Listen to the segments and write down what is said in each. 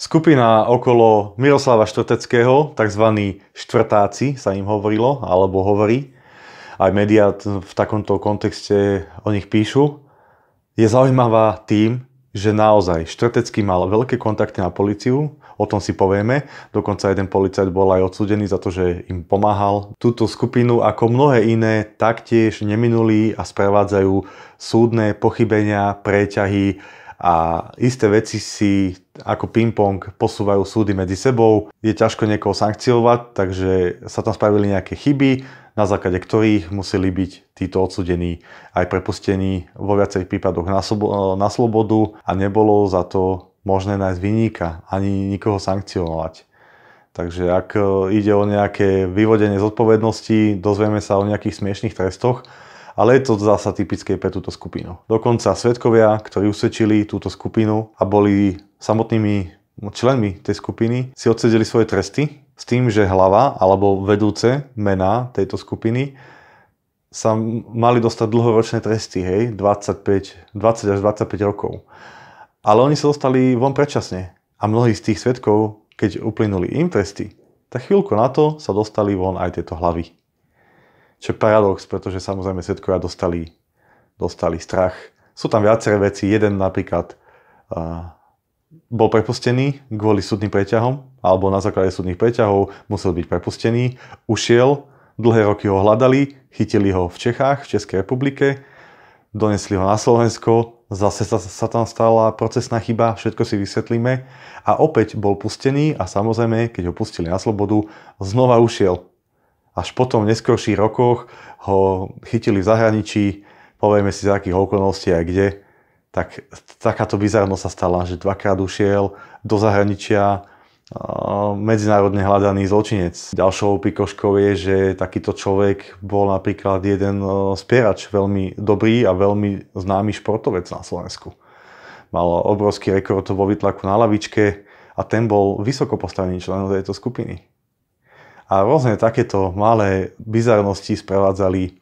Skupina okolo Miroslava Štvrteckého, tzv. štvrtáci sa im hovorilo, alebo hovorí, aj médiá v takomto kontexte o nich píšu, je zaujímavá tým, že naozaj Štvrtecký mal veľké kontakty na policiu, o tom si povieme. Dokonca jeden policajt bol aj odsudený za to, že im pomáhal. Túto skupinu ako mnohé iné taktiež neminuli a sprevádzajú súdne pochybenia, preťahy, a isté veci si ako ping-pong posúvajú súdy medzi sebou. Je ťažko niekoho sankciovať, takže sa tam spravili nejaké chyby, na základe ktorých museli byť títo odsudení aj prepustení vo viacerých prípadoch na, sobo- na slobodu a nebolo za to možné nájsť vyníka ani nikoho sankcionovať. Takže ak e, ide o nejaké vyvodenie zodpovednosti, dozvieme sa o nejakých smiešných trestoch, ale je to zasa typické pre túto skupinu. Dokonca svetkovia, ktorí usvedčili túto skupinu a boli samotnými členmi tej skupiny, si odsedeli svoje tresty s tým, že hlava alebo vedúce mená tejto skupiny sa mali dostať dlhoročné tresty, hej, 25, 20 až 25 rokov. Ale oni sa dostali von predčasne. A mnohí z tých svetkov, keď uplynuli im tresty, tak chvíľku na to sa dostali von aj tieto hlavy. Čo je paradox, pretože samozrejme svetkovia dostali, dostali strach. Sú tam viaceré veci. Jeden napríklad uh, bol prepustený kvôli súdnym preťahom, alebo na základe súdnych preťahov musel byť prepustený, ušiel, dlhé roky ho hľadali, chytili ho v Čechách, v Českej republike, donesli ho na Slovensko, zase sa, sa tam stala procesná chyba, všetko si vysvetlíme a opäť bol pustený a samozrejme, keď ho pustili na slobodu, znova ušiel až potom v neskôrších rokoch ho chytili v zahraničí, povieme si za akých okolností a kde, tak takáto bizarnosť sa stala, že dvakrát ušiel do zahraničia medzinárodne hľadaný zločinec. Ďalšou pikoškou je, že takýto človek bol napríklad jeden e, spierač, veľmi dobrý a veľmi známy športovec na Slovensku. Mal obrovský rekord vo vytlaku na lavičke a ten bol vysoko postavený člen tejto skupiny. A rôzne takéto malé bizarnosti sprevádzali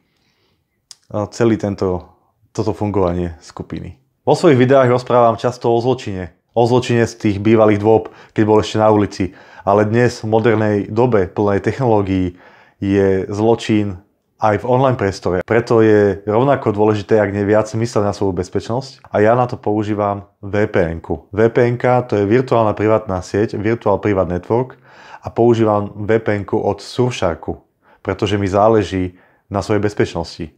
celý tento, toto fungovanie skupiny. Vo svojich videách rozprávam často o zločine. O zločine z tých bývalých dôb, keď bol ešte na ulici. Ale dnes v modernej dobe plnej technológií je zločin aj v online priestore. Preto je rovnako dôležité, ak nie viac, mysleť na svoju bezpečnosť. A ja na to používam VPN. -ku. VPN to je virtuálna privátna sieť, Virtual Private Network, a používam vpn od Surfsharku, pretože mi záleží na svojej bezpečnosti.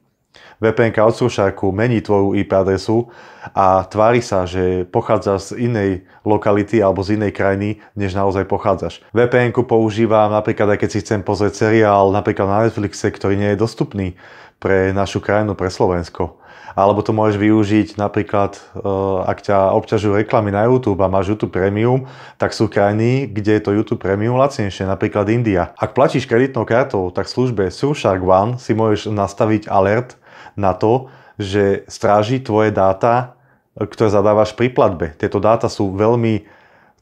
vpn od Surfsharku mení tvoju IP adresu a tvári sa, že pochádza z inej lokality alebo z inej krajiny, než naozaj pochádzaš. vpn používam napríklad aj keď si chcem pozrieť seriál napríklad na Netflixe, ktorý nie je dostupný, pre našu krajinu, pre Slovensko. Alebo to môžeš využiť napríklad, eh, ak ťa obťažujú reklamy na YouTube a máš YouTube Premium, tak sú krajiny, kde je to YouTube Premium lacnejšie, napríklad India. Ak platíš kreditnou kartou, tak v službe Surfshark One si môžeš nastaviť alert na to, že stráži tvoje dáta, eh, ktoré zadávaš pri platbe. Tieto dáta sú veľmi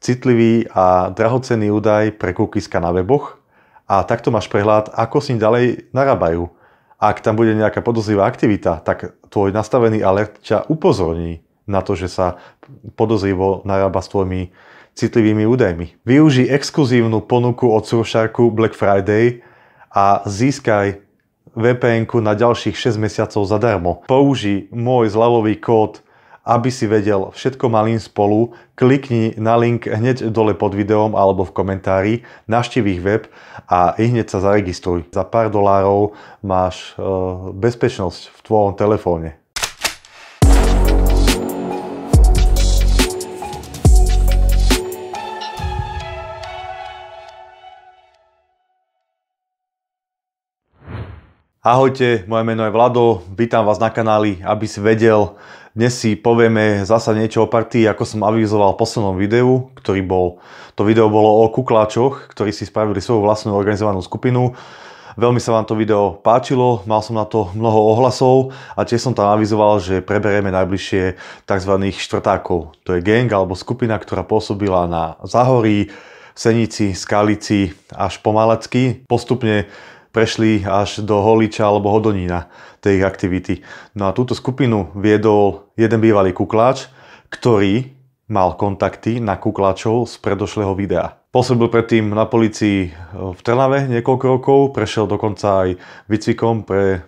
citlivý a drahocenný údaj pre cookies na weboch a takto máš prehľad, ako s ním ďalej narábajú. Ak tam bude nejaká podozrivá aktivita, tak tvoj nastavený alert ťa upozorní na to, že sa podozrivo narába s tvojimi citlivými údajmi. Využij exkluzívnu ponuku od Surfsharku Black Friday a získaj vpn na ďalších 6 mesiacov zadarmo. Použij môj zľavový kód aby si vedel, všetko malým spolu, klikni na link hneď dole pod videom alebo v komentári, naštív ich web a i hneď sa zaregistruj. Za pár dolárov máš e, bezpečnosť v tvojom telefóne. Ahojte, moje meno je Vlado, vítam vás na kanáli, aby si vedel, dnes si povieme zasa niečo o partii, ako som avizoval v poslednom videu, ktorý bol, to video bolo o kukláčoch, ktorí si spravili svoju vlastnú organizovanú skupinu. Veľmi sa vám to video páčilo, mal som na to mnoho ohlasov a tiež som tam avizoval, že preberieme najbližšie tzv. štvrtákov. To je gang alebo skupina, ktorá pôsobila na Zahorí, Senici, Skalici až Malacky. Postupne prešli až do Holiča alebo Hodonína, tej ich aktivity. No a túto skupinu viedol jeden bývalý kukláč, ktorý mal kontakty na kukláčov z predošlého videa. Pôsobil predtým na policii e, v Trnave niekoľko rokov, prešiel dokonca aj výcvikom pre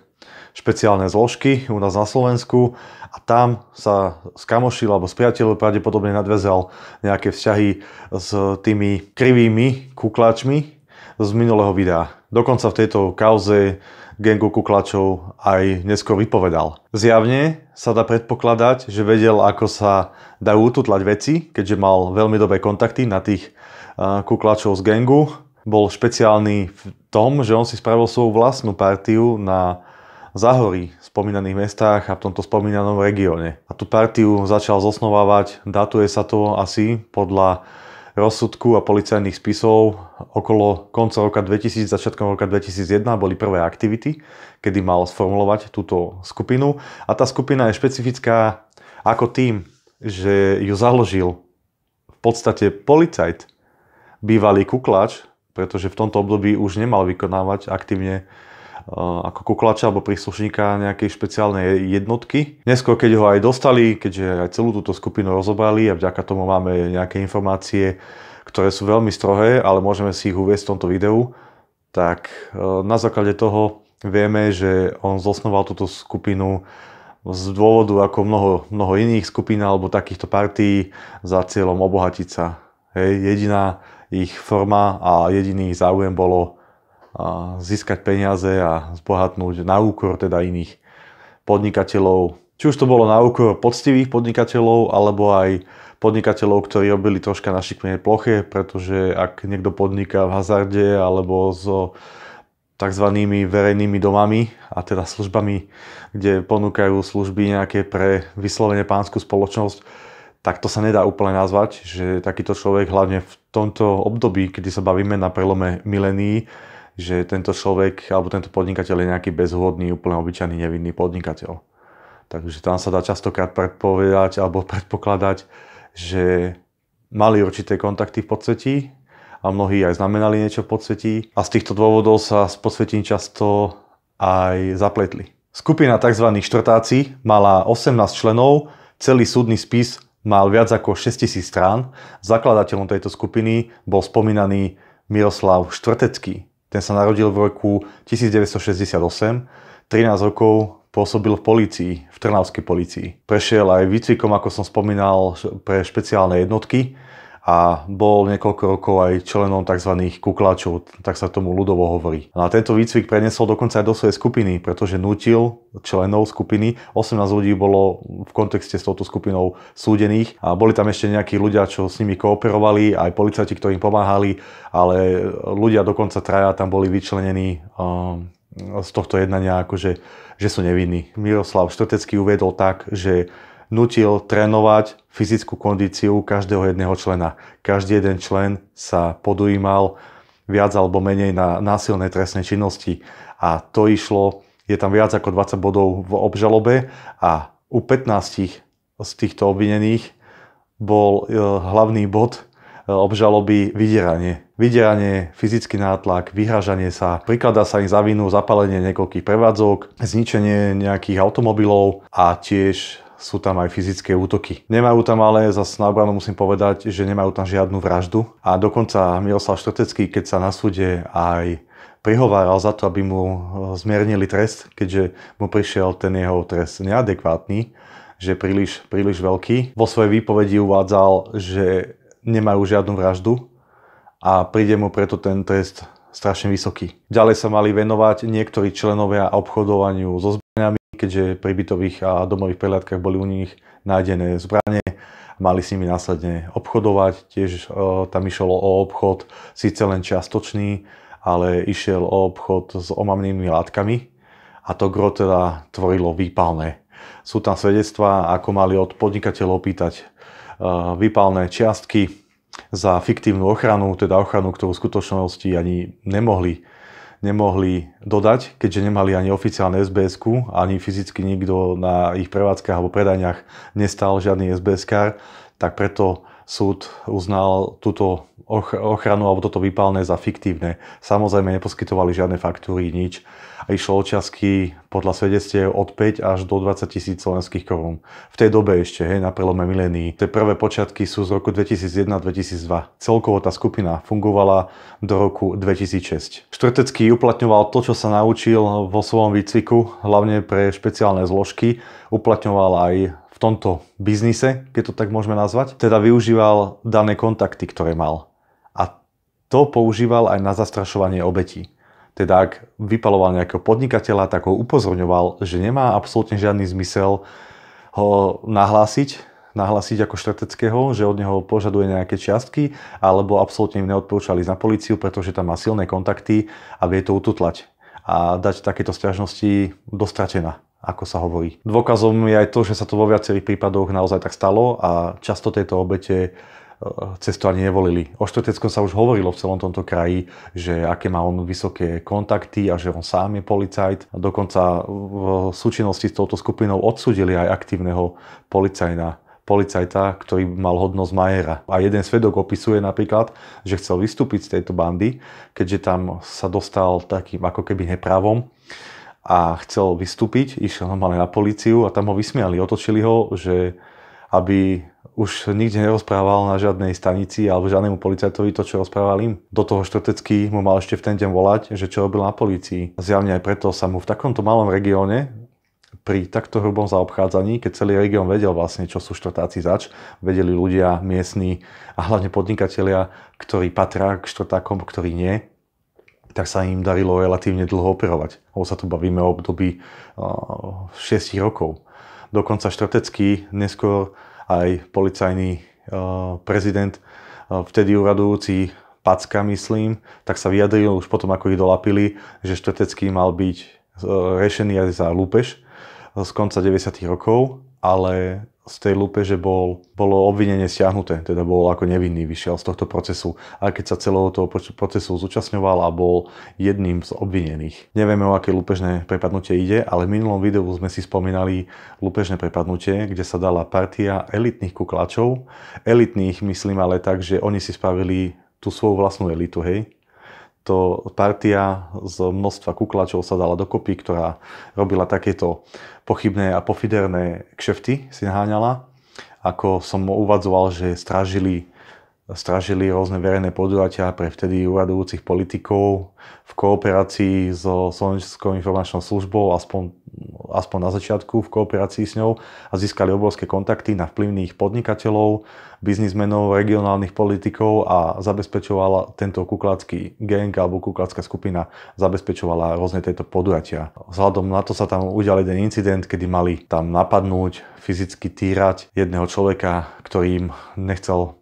špeciálne zložky u nás na Slovensku a tam sa skamošil alebo s priateľom pravdepodobne nadvezal nejaké vzťahy s tými krivými kuklačmi, z minulého videa. Dokonca v tejto kauze gengu kuklačov aj neskôr vypovedal. Zjavne sa dá predpokladať, že vedel, ako sa dajú ututlať veci, keďže mal veľmi dobré kontakty na tých kuklačov z gengu. Bol špeciálny v tom, že on si spravil svoju vlastnú partiu na Zahorí, spomínaných mestách a v tomto spomínanom regióne. A tú partiu začal zosnovávať, datuje sa to asi podľa rozsudku a policajných spisov okolo konca roka 2000, začiatkom roka 2001 boli prvé aktivity, kedy mal sformulovať túto skupinu. A tá skupina je špecifická ako tým, že ju založil v podstate policajt, bývalý kuklač, pretože v tomto období už nemal vykonávať aktívne Eh, ako kuklača alebo príslušníka nejakej špeciálnej jednotky. Neskôr, keď ho aj dostali, keďže aj celú túto skupinu rozobrali a vďaka tomu máme nejaké informácie, ktoré sú veľmi strohé, ale môžeme si ich uvieť v tomto videu, tak eh, na základe toho vieme, že on zosnoval túto skupinu z dôvodu ako mnoho, mnoho iných skupín alebo takýchto partií za cieľom obohatiť sa. Hej, jediná ich forma a jediný ich záujem bolo získať peniaze a zbohatnúť na úkor teda iných podnikateľov. Či už to bolo na úkor poctivých podnikateľov, alebo aj podnikateľov, ktorí robili troška na šikmenej ploche, pretože ak niekto podniká v hazarde alebo so tzv. verejnými domami a teda službami, kde ponúkajú služby nejaké pre vyslovene pánsku spoločnosť, tak to sa nedá úplne nazvať, že takýto človek hlavne v tomto období, kedy sa bavíme na prelome milénií, že tento človek alebo tento podnikateľ je nejaký bezhodný, úplne obyčajný, nevinný podnikateľ. Takže tam sa dá častokrát predpovedať alebo predpokladať, že mali určité kontakty v podsvetí a mnohí aj znamenali niečo v podsvetí a z týchto dôvodov sa s podsvetím často aj zapletli. Skupina tzv. štvrtáci mala 18 členov, celý súdny spis mal viac ako 6000 strán. Zakladateľom tejto skupiny bol spomínaný Miroslav Štvrtecký, ten sa narodil v roku 1968, 13 rokov pôsobil v polícii, v Trnavskej polícii. Prešiel aj výcvikom, ako som spomínal, pre špeciálne jednotky, a bol niekoľko rokov aj členom tzv. kuklačov, tak sa tomu ľudovo hovorí. No a tento výcvik prenesol dokonca aj do svojej skupiny, pretože nutil členov skupiny, 18 ľudí bolo v kontexte s touto skupinou súdených a boli tam ešte nejakí ľudia, čo s nimi kooperovali, aj policajti, ktorí im pomáhali, ale ľudia dokonca traja tam boli vyčlenení um, z tohto jednania, akože, že sú nevinní. Miroslav Štrtecký uvedol tak, že nutil trénovať fyzickú kondíciu každého jedného člena. Každý jeden člen sa podujímal viac alebo menej na násilné trestné činnosti. A to išlo, je tam viac ako 20 bodov v obžalobe a u 15 z týchto obvinených bol e, hlavný bod e, obžaloby vydieranie. Vydieranie, fyzický nátlak, vyhražanie sa, prikladá sa im za vinu zapálenie niekoľkých prevádzok, zničenie nejakých automobilov a tiež sú tam aj fyzické útoky. Nemajú tam ale za obranu musím povedať, že nemajú tam žiadnu vraždu a dokonca Miroslav Štrtecký, keď sa na súde aj prihováral za to, aby mu e, zmiernili trest, keďže mu prišiel ten jeho trest neadekvátny, že príliš, príliš veľký. Vo svojej výpovedi uvádzal, že nemajú žiadnu vraždu a príde mu preto ten trest strašne vysoký. Ďalej sa mali venovať niektorí členovia obchodovaniu so keďže pri bytových a domových prehliadkach boli u nich nájdené zbranie, mali s nimi následne obchodovať, tiež e, tam išlo o obchod, síce len čiastočný, ale išiel o obchod s omamnými látkami a to gro teda tvorilo výpalné. Sú tam svedectvá, ako mali od podnikateľov pýtať e, výpalné čiastky za fiktívnu ochranu, teda ochranu, ktorú v skutočnosti ani nemohli nemohli dodať, keďže nemali ani oficiálne sbs ani fyzicky nikto na ich prevádzkach alebo predajniach nestal žiadny sbs tak preto súd uznal túto ochranu alebo toto vypálne za fiktívne. Samozrejme neposkytovali žiadne faktúry, nič. A išlo o časky podľa svedectiev od 5 až do 20 tisíc slovenských korún. V tej dobe ešte, hej, na prelome milení. Tie prvé počiatky sú z roku 2001-2002. Celkovo tá skupina fungovala do roku 2006. Štvrtecký uplatňoval to, čo sa naučil vo svojom výcviku, hlavne pre špeciálne zložky. Uplatňoval aj tomto biznise, keď to tak môžeme nazvať, teda využíval dané kontakty, ktoré mal. A to používal aj na zastrašovanie obetí. Teda ak vypaloval nejakého podnikateľa, tak ho upozorňoval, že nemá absolútne žiadny zmysel ho nahlásiť, nahlásiť ako štrateckého, že od neho požaduje nejaké čiastky, alebo absolútne im neodporúčali na políciu, pretože tam má silné kontakty a vie to ututlať a dať takéto stiažnosti dostratená ako sa hovorí. Dôkazom je aj to, že sa to vo viacerých prípadoch naozaj tak stalo a často tieto obete e, cestu ani nevolili. O Štvrteckom sa už hovorilo v celom tomto kraji, že aké má on vysoké kontakty a že on sám je policajt. Dokonca v súčinnosti s touto skupinou odsudili aj aktívneho policajna policajta, ktorý mal hodnosť Majera. A jeden svedok opisuje napríklad, že chcel vystúpiť z tejto bandy, keďže tam sa dostal takým ako keby nepravom a chcel vystúpiť, išiel normálne na políciu a tam ho vysmiali, otočili ho, že aby už nikde nerozprával na žiadnej stanici alebo žiadnemu policajtovi to, čo rozprával im. Do toho štvrtecky mu mal ešte v ten deň volať, že čo robil na polícii. Zjavne aj preto sa mu v takomto malom regióne pri takto hrubom zaobchádzaní, keď celý región vedel vlastne, čo sú štvrtáci zač, vedeli ľudia, miestni a hlavne podnikatelia, ktorí patria k štvrtákom, ktorí nie, tak sa im darilo relatívne dlho operovať. Lebo sa tu bavíme o období 6 eh, rokov. Dokonca Štratecký, neskôr aj policajný eh, prezident, eh, vtedy uradujúci Packa, myslím, tak sa vyjadril už potom, ako ich dolapili, že Štratecký mal byť rešený aj za lúpež z konca 90. rokov ale z tej lupe, že bol, bolo obvinenie stiahnuté, teda bol ako nevinný, vyšiel z tohto procesu. A keď sa celého toho procesu zúčastňoval a bol jedným z obvinených. Nevieme, o aké lúpežné prepadnutie ide, ale v minulom videu sme si spomínali lúpežné prepadnutie, kde sa dala partia elitných kuklačov. Elitných myslím ale tak, že oni si spravili tú svoju vlastnú elitu, hej, to partia z množstva kuklačov sa dala dokopy, ktorá robila takéto pochybné a pofiderné kšefty, si naháňala. Ako som uvadzoval, že stražili, stražili rôzne verejné podujatia pre vtedy uradujúcich politikov v kooperácii so Slovenskou informačnou službou, aspoň aspoň na začiatku v kooperácii s ňou a získali obrovské kontakty na vplyvných podnikateľov, biznismenov, regionálnych politikov a zabezpečovala tento kuklacký gang alebo kuklacká skupina zabezpečovala rôzne tieto podujatia. Vzhľadom na to sa tam udial jeden incident, kedy mali tam napadnúť, fyzicky týrať jedného človeka, ktorý im nechcel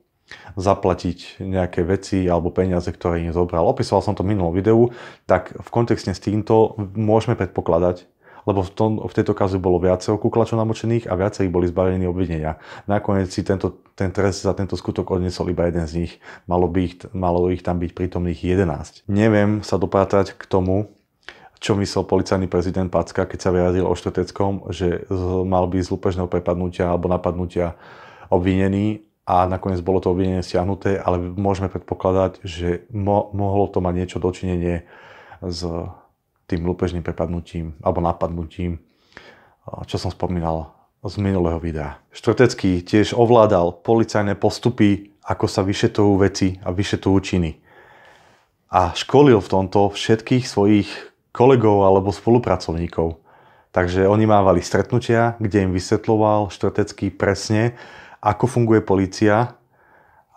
zaplatiť nejaké veci alebo peniaze, ktoré im zobral. Opisoval som to v minulom videu, tak v kontexte s týmto môžeme predpokladať, lebo v, tom, v tejto kazu bolo viacej kuklačov namočených a viacerí boli zbavení obvinenia. Nakoniec si tento, ten trest za tento skutok odnesol iba jeden z nich. Malo, by ich, malo ich tam byť prítomných 11. Neviem sa doprátať k tomu, čo myslel policajný prezident Packa, keď sa vyjadril o Šteteckom, že mal byť z lúpežného prepadnutia alebo napadnutia obvinený a nakoniec bolo to obvinenie stiahnuté, ale môžeme predpokladať, že mo- mohlo to mať niečo dočinenie s tým lúpežným prepadnutím alebo napadnutím, čo som spomínal z minulého videa. Štvrtecký tiež ovládal policajné postupy, ako sa vyšetrujú veci a vyšetrujú činy. A školil v tomto všetkých svojich kolegov alebo spolupracovníkov. Takže oni mávali stretnutia, kde im vysvetloval Štvrtecký presne, ako funguje policia,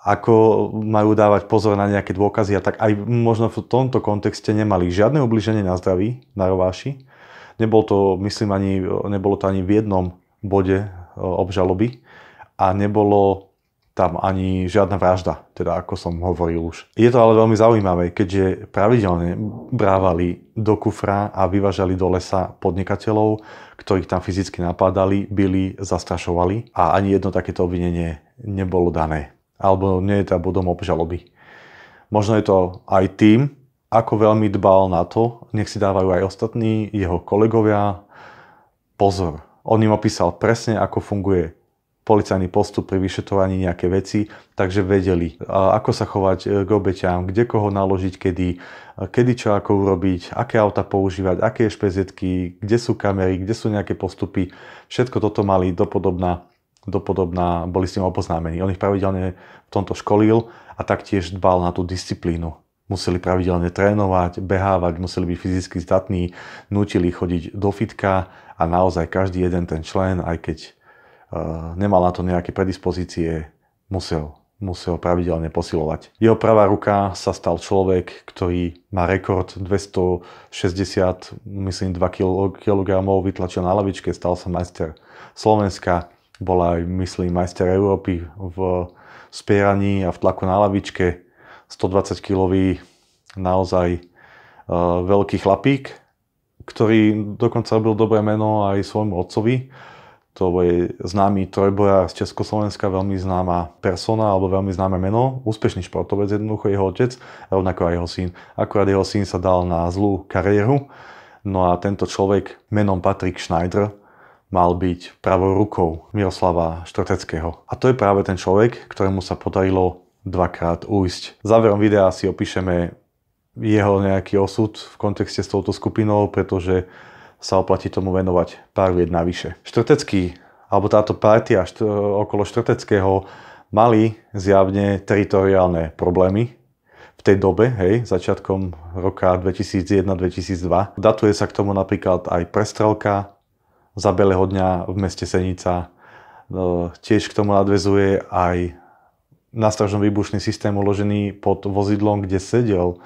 ako majú dávať pozor na nejaké dôkazy a tak aj možno v tomto kontexte nemali žiadne ubliženie na zdraví, na rováši. Nebol to, myslím, ani, nebolo to ani v jednom bode e, obžaloby a nebolo tam ani žiadna vražda, teda ako som hovoril už. Je to ale veľmi zaujímavé, keďže pravidelne brávali do kufra a vyvážali do lesa podnikateľov, ktorých tam fyzicky napadali, byli, zastrašovali a ani jedno takéto obvinenie nebolo dané alebo nie je tá bodom obžaloby. Možno je to aj tým, ako veľmi dbal na to, nech si dávajú aj ostatní jeho kolegovia pozor. On im opísal presne, ako funguje policajný postup pri vyšetrovaní nejaké veci, takže vedeli, ako sa chovať e, k obeťám, kde koho naložiť, kedy, kedy čo ako urobiť, aké auta používať, aké špezetky, kde sú kamery, kde sú nejaké postupy. Všetko toto mali dopodobná dopodobná boli s ním oboznámení. On ich pravidelne v tomto školil a taktiež dbal na tú disciplínu. Museli pravidelne trénovať, behávať, museli byť fyzicky zdatní, nutili chodiť do fitka a naozaj každý jeden ten člen, aj keď uh, nemal na to nejaké predispozície, musel, musel pravidelne posilovať. Jeho pravá ruka sa stal človek, ktorý má rekord 260, myslím 2 kg vytlačil na lavičke, stal sa majster Slovenska bola aj, myslím, majster Európy v spieraní a v tlaku na lavičke. 120-kilový naozaj e, veľký chlapík, ktorý dokonca robil dobré meno aj svojmu otcovi. To je známy trojbojár z Československa, veľmi známa persona alebo veľmi známe meno. Úspešný športovec jednoducho jeho otec, rovnako aj jeho syn. Akurát jeho syn sa dal na zlú kariéru. No a tento človek menom Patrick Schneider mal byť pravou rukou Miroslava Štrteckého. A to je práve ten človek, ktorému sa podarilo dvakrát ujsť. Záverom videa si opíšeme jeho nejaký osud v kontexte s touto skupinou, pretože sa oplatí tomu venovať pár vied navyše. Štrtecký, alebo táto partia št- okolo Štrteckého mali zjavne teritoriálne problémy v tej dobe, hej, začiatkom roka 2001-2002. Datuje sa k tomu napríklad aj prestrelka za Belého dňa v meste Senica. E, tiež k tomu nadvezuje aj nástražný výbušný systém uložený pod vozidlom, kde sedel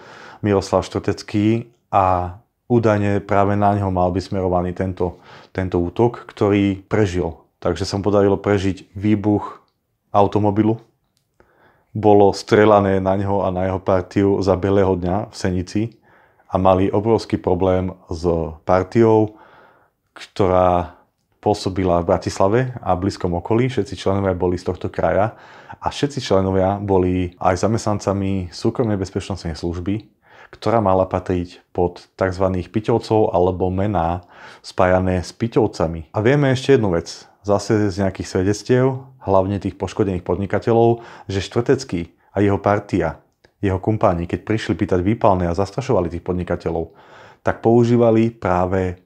Miroslav Štotecký a údajne práve na neho mal byť smerovaný tento, tento útok, ktorý prežil. Takže sa mu podarilo prežiť výbuch automobilu. Bolo strelané na neho a na jeho partiu za Belého dňa v Senici a mali obrovský problém s partiou ktorá pôsobila v Bratislave a blízkom okolí. Všetci členovia boli z tohto kraja a všetci členovia boli aj zamestnancami súkromnej bezpečnostnej služby, ktorá mala patriť pod tzv. piťovcov alebo mená spájané s piťovcami. A vieme ešte jednu vec, zase z nejakých svedectiev, hlavne tých poškodených podnikateľov, že Štvrtecký a jeho partia, jeho kumpáni, keď prišli pýtať výpalné a zastrašovali tých podnikateľov, tak používali práve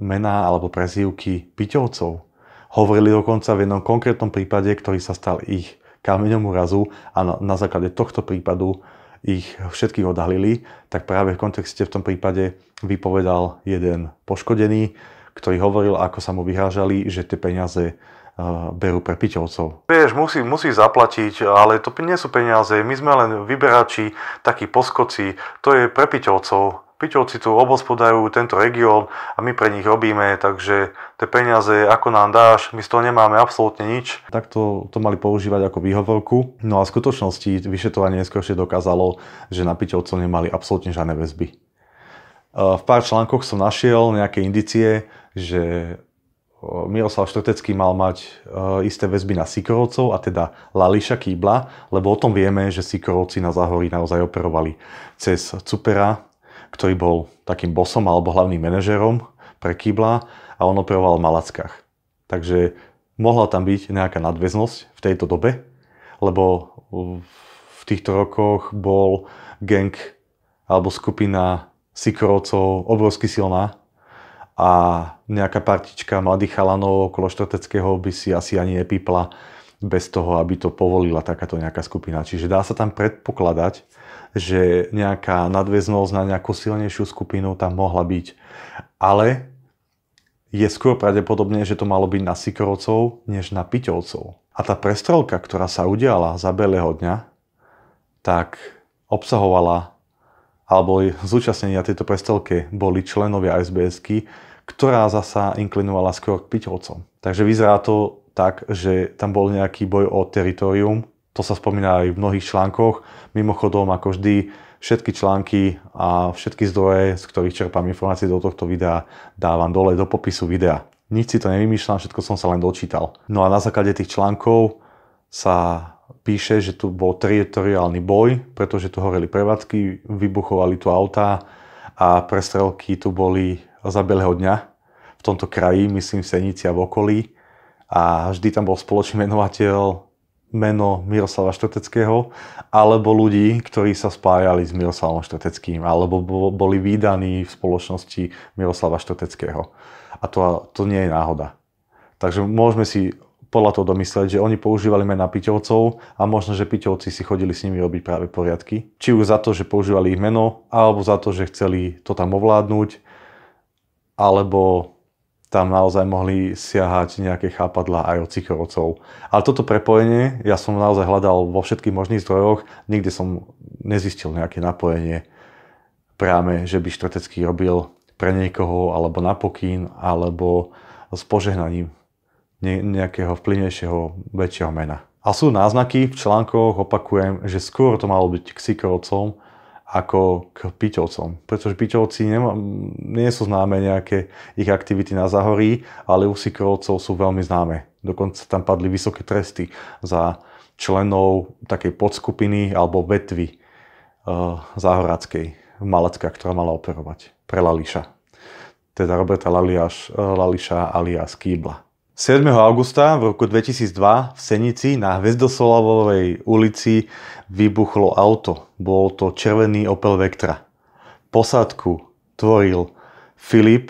mená alebo prezývky Piťovcov. Hovorili dokonca v jednom konkrétnom prípade, ktorý sa stal ich kameňom úrazu a na, základe tohto prípadu ich všetkých odhalili, tak práve v kontexte v tom prípade vypovedal jeden poškodený, ktorý hovoril, ako sa mu vyhrážali, že tie peniaze eh, berú pre piťovcov. Vieš, musí, musí zaplatiť, ale to nie sú peniaze, my sme len vyberači, takí poskoci, to je pre piťovcov. Pičovci tu obospodajú tento región a my pre nich robíme, takže tie peniaze, ako nám dáš, my z toho nemáme absolútne nič. Takto to mali používať ako výhovorku, no a v skutočnosti vyšetrovanie neskôršie dokázalo, že na Pičovcov nemali absolútne žiadne väzby. E, v pár článkoch som našiel nejaké indicie, že e, Miroslav Štrtecký mal mať e, isté väzby na Sikorovcov, a teda Lališa Kýbla, lebo o tom vieme, že Sikorovci na Zahorí naozaj operovali cez Cupera, ktorý bol takým bosom alebo hlavným manažerom pre Kibla a on operoval v Malackách. Takže mohla tam byť nejaká nadväznosť v tejto dobe, lebo v týchto rokoch bol gang alebo skupina Sikorovcov obrovsky silná a nejaká partička mladých chalanov okolo Štrteckého by si asi ani nepípla bez toho, aby to povolila takáto nejaká skupina. Čiže dá sa tam predpokladať, že nejaká nadväznosť na nejakú silnejšiu skupinu tam mohla byť. Ale je skôr pravdepodobné, že to malo byť na Sikorovcov, než na Piťovcov. A tá prestrelka, ktorá sa udiala za Belého dňa, tak obsahovala, alebo zúčastnenia tejto prestrelke boli členovia SBSky, ktorá zasa inklinovala skôr k Piťovcom. Takže vyzerá to tak, že tam bol nejaký boj o teritorium to sa spomína aj v mnohých článkoch. Mimochodom, ako vždy, všetky články a všetky zdroje, z ktorých čerpám informácie do tohto videa, dávam dole do popisu videa. Nič si to nevymýšľam, všetko som sa len dočítal. No a na základe tých článkov sa píše, že tu bol teritoriálny boj, pretože tu horeli prevádzky, vybuchovali tu autá a prestrelky tu boli za bieleho dňa v tomto kraji, myslím v Senici a v okolí. A vždy tam bol spoločný menovateľ meno Miroslava Šteteckého, alebo ľudí, ktorí sa spájali s Miroslavom Šteteckým, alebo boli vydaní v spoločnosti Miroslava Šteteckého. A to, to nie je náhoda. Takže môžeme si podľa toho domyslieť, že oni používali mená Piťovcov a možno, že Piťovci si chodili s nimi robiť práve poriadky. Či už za to, že používali ich meno, alebo za to, že chceli to tam ovládnuť, alebo tam naozaj mohli siahať nejaké chápadlá aj od cichorovcov. Ale toto prepojenie ja som naozaj hľadal vo všetkých možných zdrojoch, nikde som nezistil nejaké napojenie práve, že by Štvrtecký robil pre niekoho, alebo napokyn, alebo s požehnaním nejakého vplynejšieho, väčšieho mena. A sú náznaky v článkoch, opakujem, že skôr to malo byť k Sikorovcom, ako k Piťovcom. Pretože Piťovci nemá, nie sú známe nejaké ich aktivity na Zahorí, ale u Sikrovcov sú veľmi známe. Dokonca tam padli vysoké tresty za členov takej podskupiny alebo vetvy uh, eh, Záhorackej, Malecka, ktorá mala operovať pre Lališa. Teda Roberta Laliáš, eh, Lališa alias Kýbla. 7. augusta v roku 2002 v Senici na Hvezdosolavovej ulici vybuchlo auto. Bol to červený Opel Vectra. Posádku tvoril Filip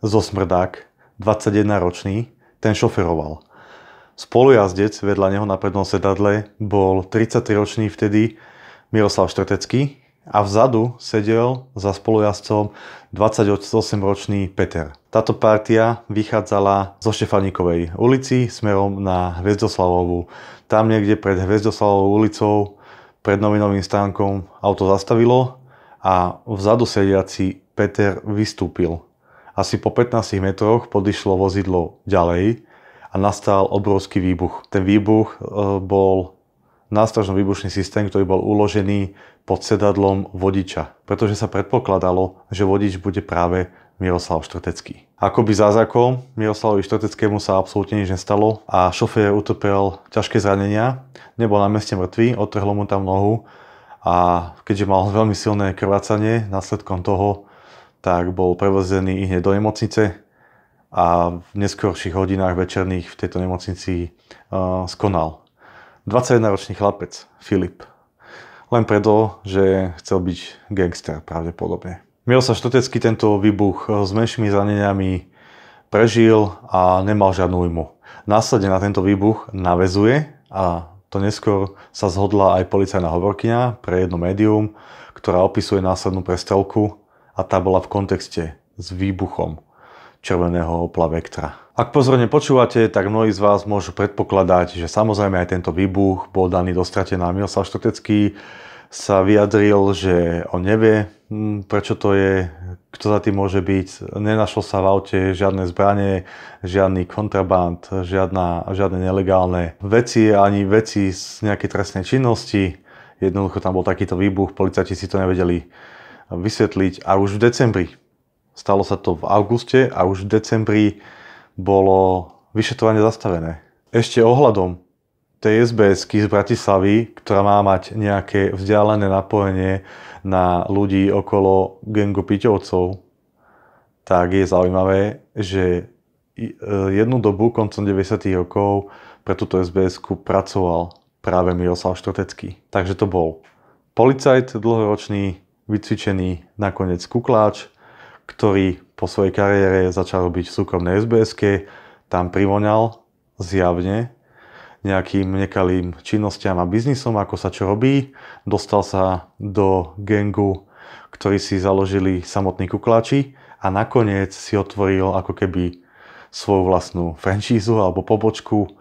Zosmrdák, 21-ročný, ten šoferoval. Spolujazdec vedľa neho na prednom sedadle bol 33-ročný vtedy Miroslav Štrtecký, a vzadu sedel za spolujazdcom 28-ročný Peter. Táto partia vychádzala zo Štefaníkovej ulici smerom na Hviezdoslavovú. Tam niekde pred Hviezdoslavovou ulicou, pred novinovým stánkom auto zastavilo a vzadu sediaci Peter vystúpil. Asi po 15 metroch podišlo vozidlo ďalej a nastal obrovský výbuch. Ten výbuch e, bol nástražný výbušný systém, ktorý bol uložený pod sedadlom vodiča, pretože sa predpokladalo, že vodič bude práve Miroslav Štrtecký. Akoby zázakom Miroslavovi Štrteckému sa absolútne nič nestalo a šofér utrpel ťažké zranenia, nebol na meste mŕtvý, otrhlo mu tam nohu a keďže mal veľmi silné krvácanie, následkom toho tak bol prevozený hneď do nemocnice a v neskorších hodinách večerných v tejto nemocnici uh, skonal. 21-ročný chlapec, Filip, len preto, že chcel byť gangster pravdepodobne. sa štotecky tento výbuch eh, s menšími zraneniami prežil a nemal žiadnu újmu. Následne na tento výbuch navezuje a to neskôr sa zhodla aj policajná hovorkyňa pre jedno médium, ktorá opisuje následnú prestrelku a tá bola v kontexte s výbuchom červeného opla Vektra. Ak pozorne počúvate, tak mnohí z vás môžu predpokladať, že samozrejme aj tento výbuch bol daný do stratená. Miroslav Štotecký sa vyjadril, že on nevie, hm, prečo to je, kto za tým môže byť. Nenašlo sa v aute žiadne zbranie, žiadny kontraband, žiadna, žiadne nelegálne veci, ani veci z nejakej trestnej činnosti. Jednoducho tam bol takýto výbuch, policajti si to nevedeli vysvetliť. A už v decembri, stalo sa to v auguste, a už v decembri bolo vyšetrovanie zastavené. Ešte ohľadom tej sbs z Bratislavy, ktorá má mať nejaké vzdialené napojenie na ľudí okolo gengu Piťovcov, tak je zaujímavé, že e, jednu dobu koncom 90. rokov pre túto sbs pracoval práve Miroslav Štrotecký. Takže to bol policajt dlhoročný, vycvičený nakoniec kukláč, ktorý po svojej kariére začal robiť v súkromnej sbs tam privoňal zjavne nejakým nekalým činnostiam a biznisom, ako sa čo robí. Dostal sa do gengu, ktorý si založili samotní kukláči a nakoniec si otvoril ako keby svoju vlastnú franšízu alebo pobočku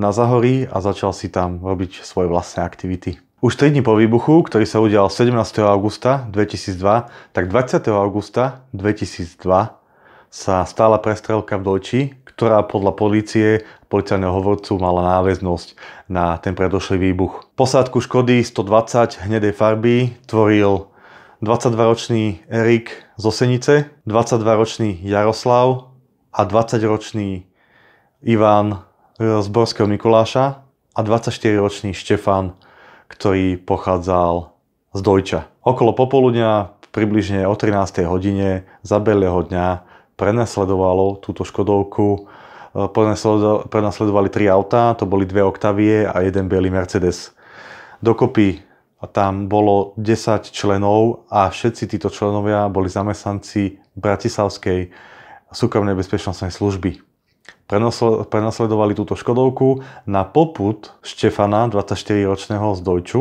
na Zahorí a začal si tam robiť svoje vlastné aktivity. Už 3 dní po výbuchu, ktorý sa udial 17. augusta 2002, tak 20. augusta 2002 sa stala prestrelka v Dojči, ktorá podľa polície policajného hovorcu mala náväznosť na ten predošlý výbuch. Posádku Škody 120 hnedej farby tvoril 22-ročný Erik z Osenice, 22-ročný Jaroslav a 20-ročný Ivan z Borského Mikuláša a 24-ročný Štefan ktorý pochádzal z Dojča. Okolo popoludňa, približne o 13. hodine za beľého dňa prenasledovalo túto Škodovku. E, prenasledovali tri autá, to boli dve Octavie a jeden biely Mercedes. Dokopy tam bolo 10 členov a všetci títo členovia boli zamestnanci Bratislavskej súkromnej bezpečnostnej služby prenasledovali túto Škodovku na poput Štefana, 24-ročného z Dojču,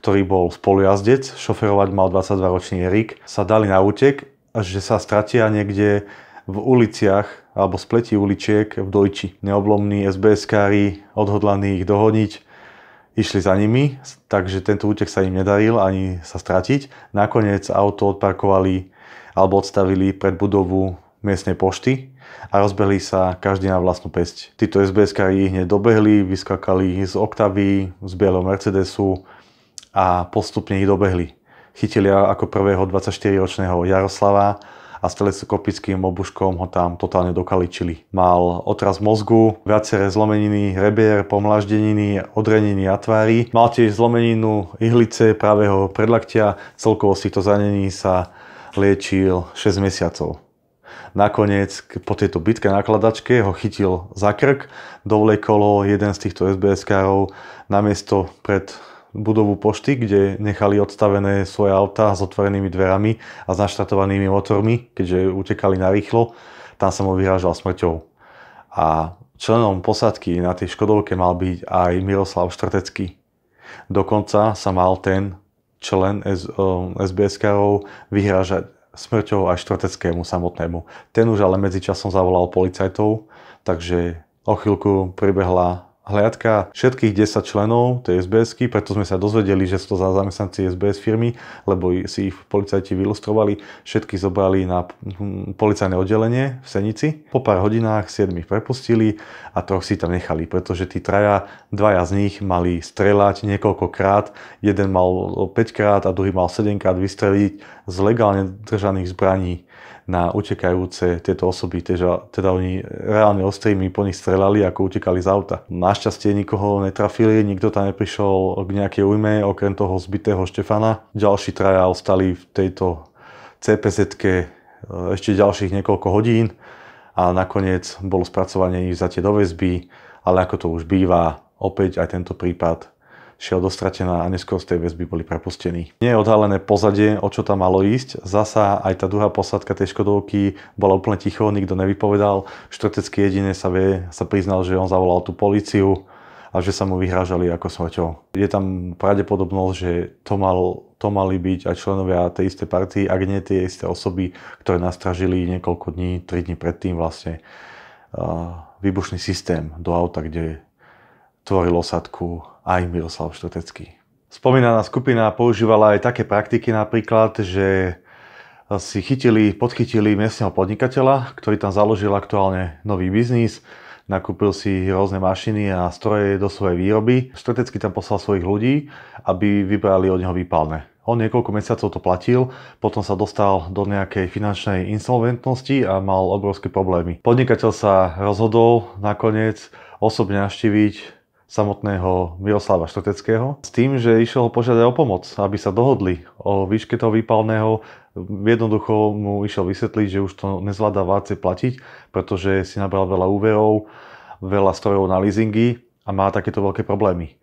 ktorý bol spolujazdec, šoferovať mal 22-ročný Erik, sa dali na útek, že sa stratia niekde v uliciach alebo spletí uličiek v Dojči. Neoblomní SBS-kári odhodlaní ich dohodniť, išli za nimi, takže tento útek sa im nedaril ani sa stratiť. Nakoniec auto odparkovali alebo odstavili pred budovu miestnej pošty a rozbehli sa každý na vlastnú pesť. Títo sbs ich hneď dobehli, vyskakali z Octavy, z bieleho Mercedesu a postupne ich dobehli. Chytili ako prvého 24-ročného Jaroslava a s teleskopickým obuškom ho tam totálne dokaličili. Mal otraz mozgu, viaceré zlomeniny, rebier, pomlaždeniny, odreniny a tvári. Mal tiež zlomeninu ihlice pravého predlaktia. Celkovo si to zranení sa liečil 6 mesiacov. Nakoniec po tejto bitke kladačke ho chytil za krk, dovlekolo jeden z týchto SBS-károv na miesto pred budovu pošty, kde nechali odstavené svoje auta s otvorenými dverami a s naštartovanými motormi, keďže utekali na rýchlo, Tam sa mu vyhrážal smrťou. A členom posádky na tej Škodovke mal byť aj Miroslav Štrtecký. Dokonca sa mal ten člen SBS-karov vyhrážať smrťou aj štvrteckému samotnému. Ten už ale medzičasom zavolal policajtov, takže o chvíľku pribehla hliadka všetkých 10 členov tej sbs preto sme sa dozvedeli, že sú to za zamestnanci SBS firmy, lebo si ich policajti vylustrovali, všetky zobrali na hm, policajné oddelenie v Senici. Po pár hodinách 7 ich prepustili a troch si tam nechali, pretože tí traja, dvaja z nich mali strelať niekoľkokrát, jeden mal 5 krát a druhý mal 7 krát vystreliť z legálne držaných zbraní na utekajúce tieto osoby, teda, teda oni reálne ostrými po nich strelali, ako utekali z auta. Našťastie nikoho netrafili, nikto tam neprišiel k nejakej ujme, okrem toho zbitého Štefana. Ďalší traja ostali v tejto cpz e, ešte ďalších niekoľko hodín a nakoniec bolo spracovanie ich za tie do väzby, ale ako to už býva, opäť aj tento prípad šiel dostratená a neskôr z tej väzby boli prepustení. Nie je odhalené pozadie, o čo tam malo ísť. Zasa aj tá druhá posádka tej Škodovky bola úplne ticho, nikto nevypovedal. Štrtecký jedine sa, vie, sa priznal, že on zavolal tú policiu a že sa mu vyhrážali ako smrťou. Je tam pravdepodobnosť, že to, mal, to mali byť aj členovia tej istej partii, ak nie tie isté osoby, ktoré nastražili niekoľko dní, 3 dní predtým vlastne uh, výbušný systém do auta, kde tvoril osadku aj Miroslav Štetecký. Spomínaná skupina používala aj také praktiky napríklad, že si chytili, podchytili miestneho podnikateľa, ktorý tam založil aktuálne nový biznis, nakúpil si rôzne mašiny a stroje do svojej výroby. Štotecký tam poslal svojich ľudí, aby vybrali od neho výpalné. On niekoľko mesiacov to platil, potom sa dostal do nejakej finančnej insolventnosti a mal obrovské problémy. Podnikateľ sa rozhodol nakoniec osobne navštíviť samotného Miroslava Štoteckého s tým, že išiel ho požiadať o pomoc, aby sa dohodli o výške toho výpalného. Jednoducho mu išiel vysvetliť, že už to nezvláda váce platiť, pretože si nabral veľa úverov, veľa strojov na leasingy a má takéto veľké problémy.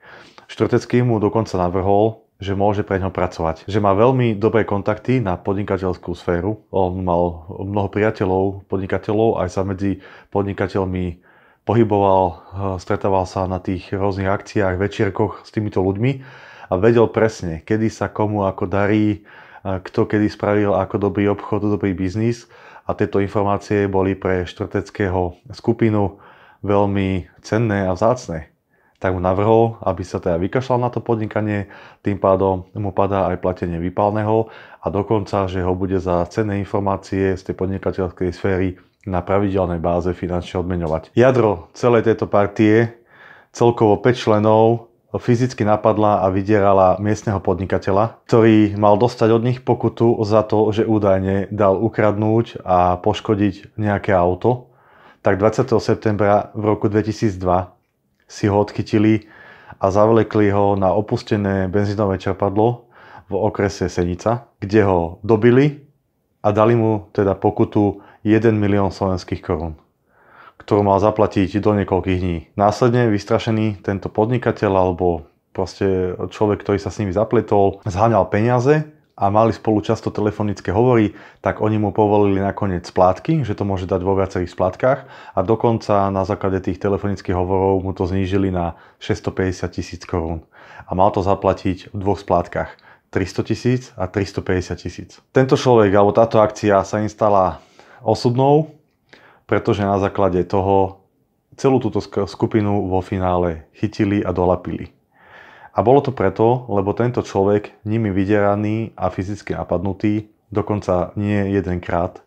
Štotecký mu dokonca navrhol, že môže pre ňo pracovať. Že má veľmi dobré kontakty na podnikateľskú sféru. On mal mnoho priateľov, podnikateľov, aj sa medzi podnikateľmi pohyboval, eh, stretával sa na tých rôznych akciách, večierkoch s týmito ľuďmi a vedel presne, kedy sa komu ako darí, eh, kto kedy spravil ako dobrý obchod, dobrý biznis a tieto informácie boli pre štvrteckého skupinu veľmi cenné a vzácne. Tak mu navrhol, aby sa teda vykašľal na to podnikanie, tým pádom mu padá aj platenie výpalného a dokonca, že ho bude za cenné informácie z tej podnikateľskej sféry na pravidelnej báze finančne odmeňovať. Jadro celej tejto partie, celkovo 5 členov, fyzicky napadla a vydierala miestneho podnikateľa, ktorý mal dostať od nich pokutu za to, že údajne dal ukradnúť a poškodiť nejaké auto. Tak 20. septembra v roku 2002 si ho odchytili a zavlekli ho na opustené benzínové čerpadlo v okrese Senica, kde ho dobili a dali mu teda pokutu 1 milión slovenských korún, ktorú mal zaplatiť do niekoľkých dní. Následne vystrašený tento podnikateľ alebo proste človek, ktorý sa s nimi zapletol, zháňal peniaze a mali spolu často telefonické hovory, tak oni mu povolili nakoniec splátky, že to môže dať vo viacerých splátkach a dokonca na základe tých telefonických hovorov mu to znížili na 650 tisíc korún a mal to zaplatiť v dvoch splátkach. 300 tisíc a 350 tisíc. Tento človek alebo táto akcia sa im stala osudnou, pretože na základe toho celú túto skupinu vo finále chytili a dolapili. A bolo to preto, lebo tento človek nimi vydieraný a fyzicky napadnutý, dokonca nie jedenkrát,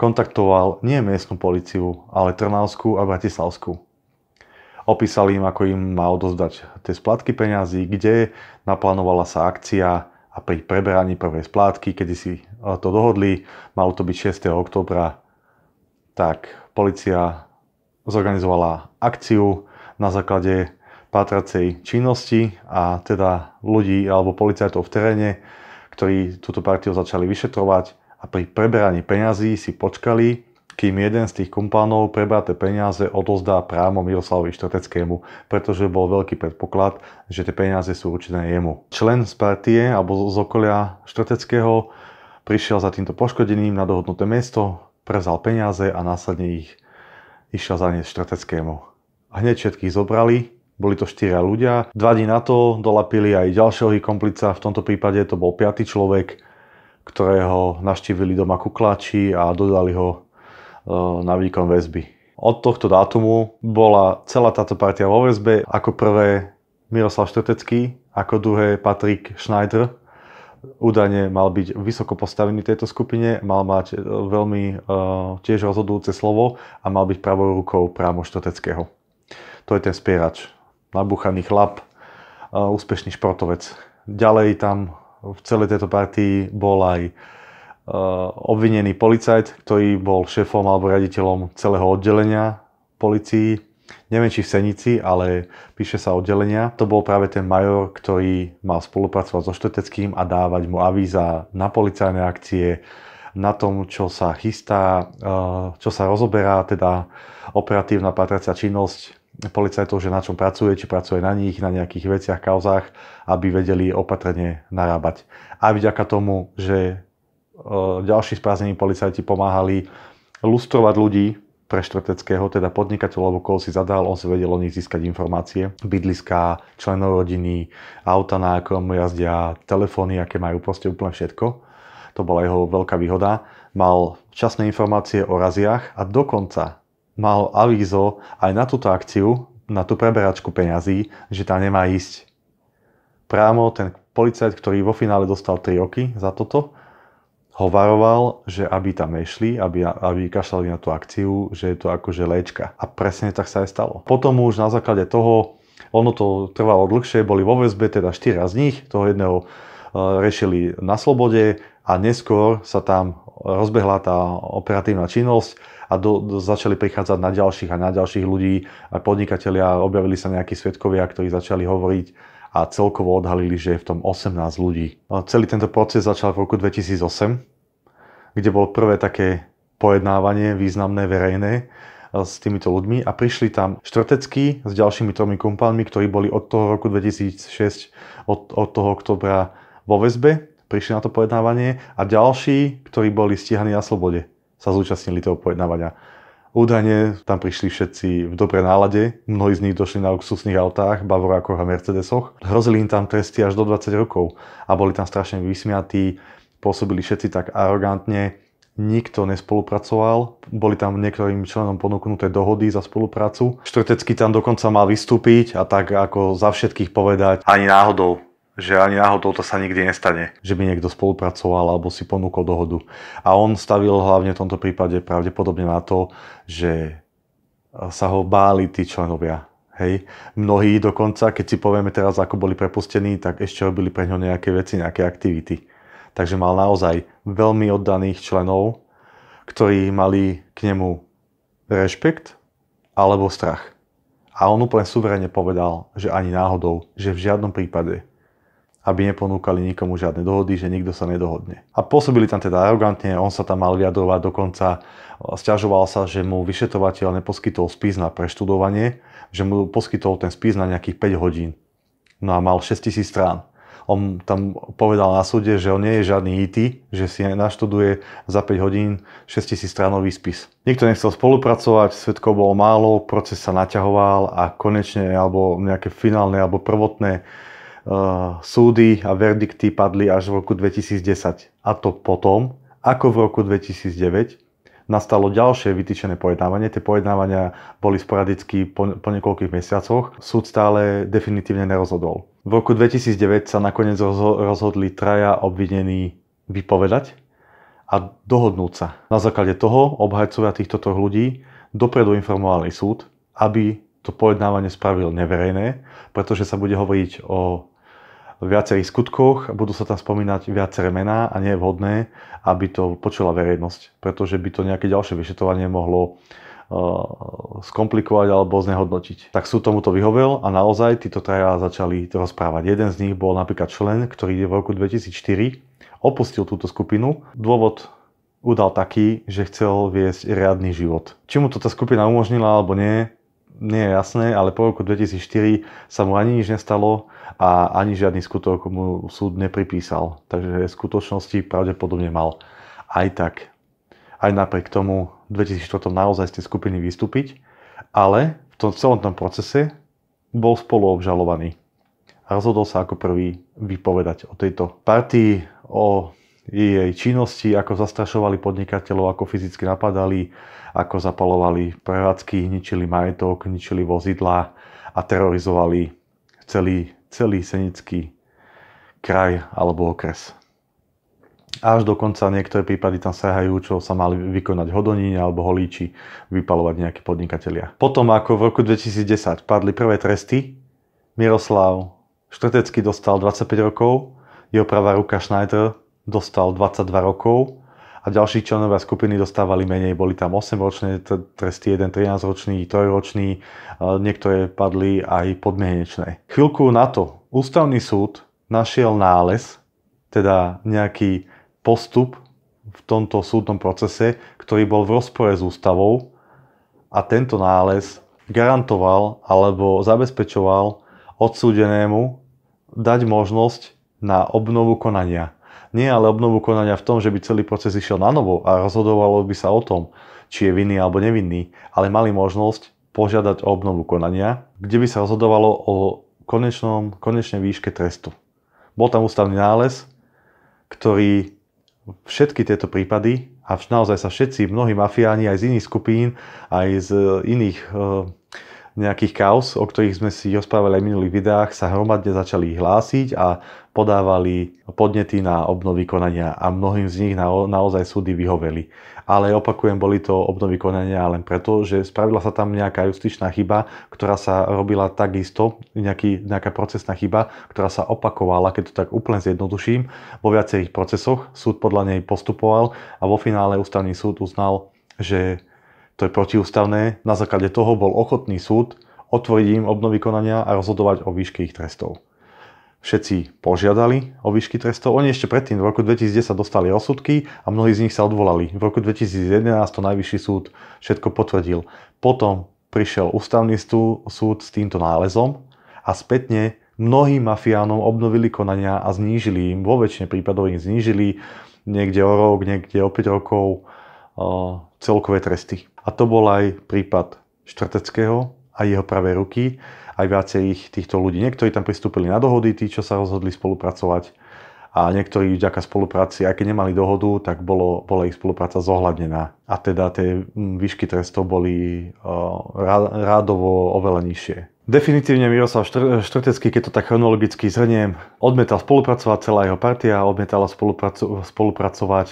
kontaktoval nie miestnu policiu, ale Trnavskú a Bratislavskú. Opísali im, ako im má odozdať tie splátky peňazí, kde naplánovala sa akcia a pri preberaní prvej splátky, kedy si to dohodli, malo to byť 6. oktobra, tak policia zorganizovala akciu na základe pátracej činnosti a teda ľudí alebo policajtov v teréne, ktorí túto partiu začali vyšetrovať a pri preberaní peňazí si počkali, kým jeden z tých kumpánov prebraté peniaze odozdá právo Miroslavovi Štrteckému, pretože bol veľký predpoklad, že tie peniaze sú určené jemu. Člen z partie alebo z okolia Štrteckého Prišiel za týmto poškodeným na dohodnuté miesto, prevzal peniaze a následne ich išiel zaniesť štrateckému. Hneď všetkých zobrali, boli to štyria ľudia. Dva dní na to dolapili aj ďalšieho komplica, v tomto prípade to bol piatý človek, ktorého naštívili doma kuklači a dodali ho e, na výkon väzby. Od tohto dátumu bola celá táto partia vo väzbe. Ako prvé Miroslav Štrtecký, ako druhé Patrik Schneider, údajne mal byť vysoko postavený tejto skupine, mal mať e, veľmi uh, tiež rozhodujúce slovo a mal byť pravou rukou prámo Štoteckého. To je ten spierač, nabúchaný chlap, uh, úspešný športovec. Ďalej tam v celej tejto partii bol aj uh, obvinený policajt, ktorý bol šéfom alebo raditeľom celého oddelenia policií, neviem či v Senici, ale píše sa oddelenia. To bol práve ten major, ktorý mal spolupracovať so Šteteckým a dávať mu avíza na policajné akcie, na tom, čo sa chystá, eh, čo sa rozoberá, teda operatívna patracia činnosť policajtov, že na čom pracuje, či pracuje na nich, na nejakých veciach, kauzách, aby vedeli opatrne narábať. A vďaka tomu, že eh, ďalší sprázdnení policajti pomáhali lustrovať ľudí, pre štvrteckého, teda podnikateľov, koho si zadal, on si vedel o nich získať informácie. Bydliska, členov rodiny, auta, na akom jazdia, telefóny, aké majú, proste úplne všetko. To bola jeho veľká výhoda. Mal časné informácie o raziach a dokonca mal avízo aj na túto akciu, na tú preberačku peňazí, že tá nemá ísť. Prámo ten policajt, ktorý vo finále dostal 3 roky za toto, ho varoval, že aby tam išli, aby, aby kašľali na tú akciu, že je to akože léčka. A presne tak sa aj stalo. Potom už na základe toho, ono to trvalo dlhšie, boli vo VSB, teda štyria z nich, toho jedného e, rešili na slobode a neskôr sa tam rozbehla tá operatívna činnosť a do, do, začali prichádzať na ďalších a na ďalších ľudí a podnikatelia, objavili sa nejakí svetkovia, ktorí začali hovoriť a celkovo odhalili, že je v tom 18 ľudí. Celý tento proces začal v roku 2008, kde bolo prvé také pojednávanie významné verejné e, s týmito ľuďmi a prišli tam Štvrtecký s ďalšími tromi kumpánmi, ktorí boli od toho roku 2006, od, od toho oktobra vo väzbe, prišli na to pojednávanie a ďalší, ktorí boli stíhaní na slobode, sa zúčastnili toho pojednávania. Údajne tam prišli všetci v dobrej nálade, mnohí z nich došli na luxusných autách, bavorákoch a mercedesoch. Hrozili im tam tresty až do 20 rokov a boli tam strašne vysmiatí, pôsobili všetci tak arogantne, nikto nespolupracoval, boli tam niektorým členom ponúknuté dohody za spoluprácu. Štvrtecký tam dokonca mal vystúpiť a tak ako za všetkých povedať, ani náhodou že ani náhodou to sa nikdy nestane, že by niekto spolupracoval alebo si ponúkol dohodu. A on stavil hlavne v tomto prípade pravdepodobne na to, že e, sa ho báli tí členovia. Hej. Mnohí dokonca, keď si povieme teraz, ako boli prepustení, tak ešte robili pre ňo nejaké veci, nejaké aktivity. Takže mal naozaj veľmi oddaných členov, ktorí mali k nemu rešpekt alebo strach. A on úplne suverene povedal, že ani náhodou, že v žiadnom prípade aby neponúkali nikomu žiadne dohody, že nikto sa nedohodne. A pôsobili tam teda arogantne, on sa tam mal vyjadrovať, dokonca sťažoval sa, že mu vyšetovateľ neposkytol spis na preštudovanie, že mu poskytol ten spis na nejakých 5 hodín. No a mal 6000 strán. On tam povedal na súde, že on nie je žiadny IT, že si naštuduje za 5 hodín 6000 stránový spis. Nikto nechcel spolupracovať, svetkov bolo málo, proces sa naťahoval a konečne alebo nejaké finálne alebo prvotné Eh, súdy a verdikty padli až v roku 2010. A to potom, ako v roku 2009, nastalo ďalšie vytýčené pojednávanie. Tie pojednávania boli sporadicky po, po niekoľkých mesiacoch. Súd stále definitívne nerozhodol. V roku 2009 sa nakoniec rozhodli traja obvinení vypovedať a dohodnúť sa. Na základe toho obhajcovia týchto troch ľudí dopredu informovali súd, aby to pojednávanie spravil neverejné, pretože sa bude hovoriť o viacerých skutkoch, budú sa tam spomínať viaceré mená a nie je vhodné, aby to počula verejnosť, pretože by to nejaké ďalšie vyšetrovanie mohlo eh, skomplikovať alebo znehodnotiť. Tak sú tomuto vyhovel a naozaj títo traja začali rozprávať. Jeden z nich bol napríklad člen, ktorý v roku 2004 opustil túto skupinu. Dôvod udal taký, že chcel viesť riadný život. Či mu to tá skupina umožnila alebo nie, nie je jasné, ale po roku 2004 sa mu ani nič nestalo a ani žiadny skutok mu súd nepripísal. Takže v skutočnosti pravdepodobne mal. Aj tak, aj napriek tomu v 2004 naozaj z tej skupiny vystúpiť, ale v tom celom tom procese bol spolu obžalovaný. rozhodol sa ako prvý vypovedať o tejto partii, o jej činnosti, ako zastrašovali podnikateľov, ako fyzicky napadali, ako zapalovali prevádzky, ničili majetok, ničili vozidlá a terorizovali celý celý senický kraj alebo okres. Až dokonca niektoré prípady tam sahajú, čo sa mali vykonať hodoníne alebo holíči, vypalovať nejakí podnikatelia. Potom ako v roku 2010 padli prvé tresty, Miroslav Štrtecký dostal 25 rokov, jeho pravá ruka Schneider dostal 22 rokov, a ďalší členovia skupiny dostávali menej. Boli tam 8-ročné tresty, 1, 13-ročný, 3-ročný, niektoré padli aj podmienečné. Chvíľku na to ústavný súd našiel nález, teda nejaký postup v tomto súdnom procese, ktorý bol v rozpore s ústavou a tento nález garantoval alebo zabezpečoval odsúdenému dať možnosť na obnovu konania nie ale obnovu konania v tom, že by celý proces išiel na novo a rozhodovalo by sa o tom, či je vinný alebo nevinný, ale mali možnosť požiadať o obnovu konania, kde by sa rozhodovalo o konečnom, konečnej výške trestu. Bol tam ústavný nález, ktorý všetky tieto prípady, a naozaj sa všetci, mnohí mafiáni aj z iných skupín, aj z iných e, nejakých kaos, o ktorých sme si rozprávali aj v minulých videách, sa hromadne začali hlásiť a podávali podnety na obnovy konania a mnohým z nich naozaj súdy vyhoveli. Ale opakujem, boli to obnovy konania len preto, že spravila sa tam nejaká justičná chyba, ktorá sa robila takisto, nejaký, nejaká procesná chyba, ktorá sa opakovala, keď to tak úplne zjednoduším, vo viacerých procesoch. Súd podľa nej postupoval a vo finále ústavný súd uznal, že to je protiústavné, na základe toho bol ochotný súd otvoriť im obnovy konania a rozhodovať o výške ich trestov. Všetci požiadali o výšky trestov, oni ešte predtým v roku 2010 dostali rozsudky a mnohí z nich sa odvolali. V roku 2011 to najvyšší súd všetko potvrdil. Potom prišiel ústavný súd s týmto nálezom a spätne mnohým mafiánom obnovili konania a znížili im, vo väčšine prípadov im znížili niekde o rok, niekde o 5 rokov eh, celkové tresty. A to bol aj prípad Štrteckého a jeho pravé ruky, aj viacerých týchto ľudí. Niektorí tam pristúpili na dohody, tí, čo sa rozhodli spolupracovať a niektorí vďaka spolupráci, aj keď nemali dohodu, tak bolo, bola ich spolupráca zohľadnená. A teda tie výšky trestov boli uh, rádovo oveľa nižšie. Definitívne Miroslav Štrtecký, keď to tak chronologicky zhrniem, odmietal spolupracovať celá jeho partia, odmietala spolupracovať.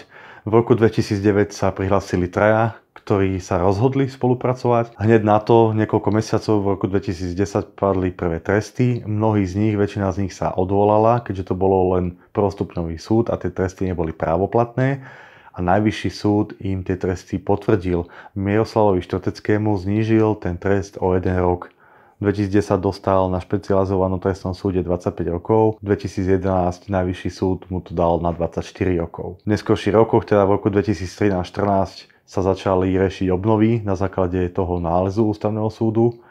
V roku 2009 sa prihlásili traja ktorí sa rozhodli spolupracovať. Hneď na to, niekoľko mesiacov v roku 2010 padli prvé tresty. Mnohí z nich, väčšina z nich sa odvolala, keďže to bolo len prvostupňový súd a tie tresty neboli právoplatné a najvyšší súd im tie tresty potvrdil. Miroslavovi Štrteckému znížil ten trest o jeden rok. 2010 dostal na špecializovanom trestnom súde 25 rokov, 2011 najvyšší súd mu to dal na 24 rokov. V neskôrších rokoch, teda v roku 2013-2014, sa začali rešiť obnovy na základe toho nálezu ústavného súdu